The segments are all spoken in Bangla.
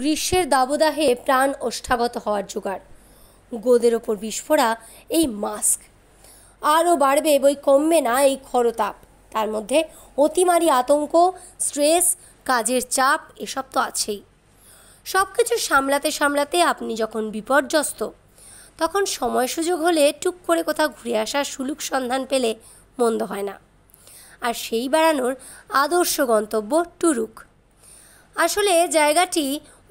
গ্রীষ্মের দাবদাহে প্রাণ ওষ্ঠাগত হওয়ার জোগাড় গোদের ওপর বিস্ফোরা এই মাস্ক আরও বাড়বে বই কমবে না এই খরতাপ তার মধ্যে অতিমারি আতঙ্ক স্ট্রেস কাজের চাপ এসব তো আছেই সব কিছু সামলাতে সামলাতে আপনি যখন বিপর্যস্ত তখন সময় সুযোগ হলে টুক করে কোথাও ঘুরে আসার সুলুক সন্ধান পেলে মন্দ হয় না আর সেই বেড়ানোর আদর্শ গন্তব্য টুরুক আসলে জায়গাটি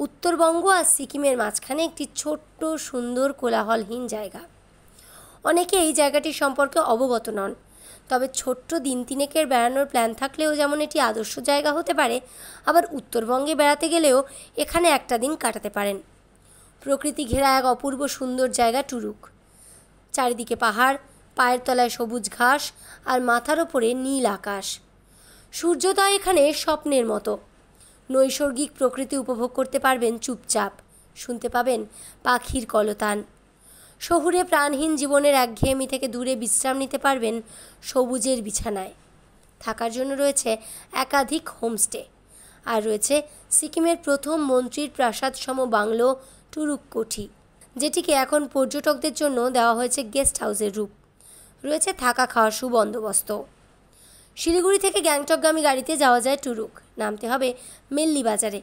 উত্তরবঙ্গ আর সিকিমের মাঝখানে একটি ছোট্ট সুন্দর কোলাহলহীন জায়গা অনেকে এই জায়গাটি সম্পর্কে অবগত নন তবে ছোট্ট দিন তিনেকের বেড়ানোর প্ল্যান থাকলেও যেমন এটি আদর্শ জায়গা হতে পারে আবার উত্তরবঙ্গে বেড়াতে গেলেও এখানে একটা দিন কাটাতে পারেন প্রকৃতি ঘেরা এক অপূর্ব সুন্দর জায়গা টুরুক চারিদিকে পাহাড় পায়ের তলায় সবুজ ঘাস আর মাথার ওপরে নীল আকাশ সূর্যোদয় এখানে স্বপ্নের মতো নৈসর্গিক প্রকৃতি উপভোগ করতে পারবেন চুপচাপ শুনতে পাবেন পাখির কলতান শহুরে প্রাণহীন জীবনের একঘেয়েমি থেকে দূরে বিশ্রাম নিতে পারবেন সবুজের বিছানায় থাকার জন্য রয়েছে একাধিক হোমস্টে আর রয়েছে সিকিমের প্রথম মন্ত্রীর প্রাসাদসম বাংলো টুরুক কোঠি যেটিকে এখন পর্যটকদের জন্য দেওয়া হয়েছে গেস্ট হাউসের রূপ রয়েছে থাকা খাওয়ার সুবন্দোবস্ত শিলিগুড়ি থেকে গ্যাংটকগামী গাড়িতে যাওয়া যায় টুরুক নামতে হবে মেল্লি বাজারে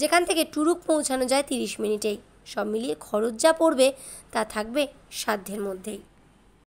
যেখান থেকে টুরুক পৌঁছানো যায় তিরিশ মিনিটেই সব মিলিয়ে খরচ যা পড়বে তা থাকবে সাধ্যের মধ্যেই